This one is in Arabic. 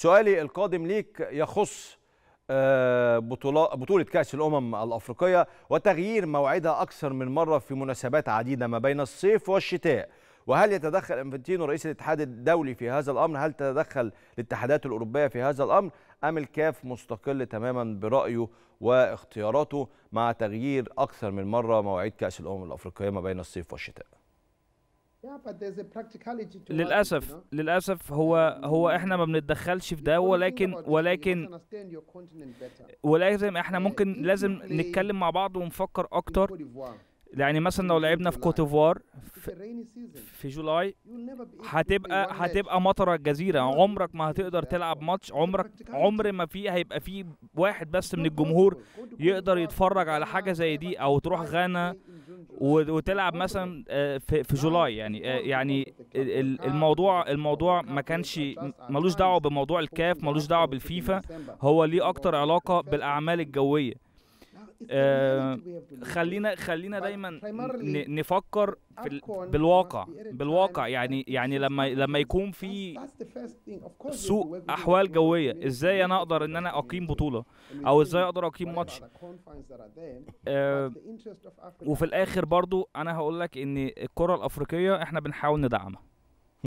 سؤالي القادم ليك يخص آه، بطولة كأس الأمم الأفريقية وتغيير موعدها أكثر من مرة في مناسبات عديدة ما بين الصيف والشتاء وهل يتدخل انفنتينو رئيس الاتحاد الدولي في هذا الأمر هل تتدخل الاتحادات الأوروبية في هذا الأمر أم الكاف مستقل تماما برأيه واختياراته مع تغيير أكثر من مرة مواعيد كأس الأمم الأفريقية ما بين الصيف والشتاء للاسف للاسف هو هو احنا ما بنتدخلش في ده ولكن ولكن ولازم احنا ممكن لازم نتكلم مع بعض ونفكر اكتر يعني مثلا لو لعبنا في كوتيفوار في, جولاي هتبقى هتبقى مطره الجزيره عمرك ما هتقدر تلعب ماتش عمرك عمر ما في هيبقى في واحد بس من الجمهور يقدر يتفرج على حاجه زي دي او تروح غانا وتلعب مثلا آه، في جولاي يعني آه، يعني الموضوع الموضوع ما كانش ملوش دعوه بموضوع الكاف ملوش دعوه بالفيفا هو ليه اكتر علاقه بالاعمال الجويه آه، خلينا خلينا دايما نفكر في بالواقع بالواقع يعني يعني لما لما يكون في سوء احوال جويه ازاي انا اقدر ان انا اقيم بطوله او ازاي اقدر اقيم ماتش آه، وفي الاخر برضو انا هقول لك ان الكره الافريقيه احنا بنحاول ندعمها